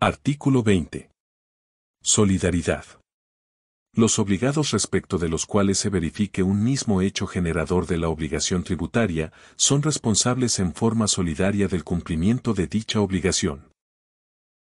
Artículo 20. Solidaridad. Los obligados respecto de los cuales se verifique un mismo hecho generador de la obligación tributaria son responsables en forma solidaria del cumplimiento de dicha obligación.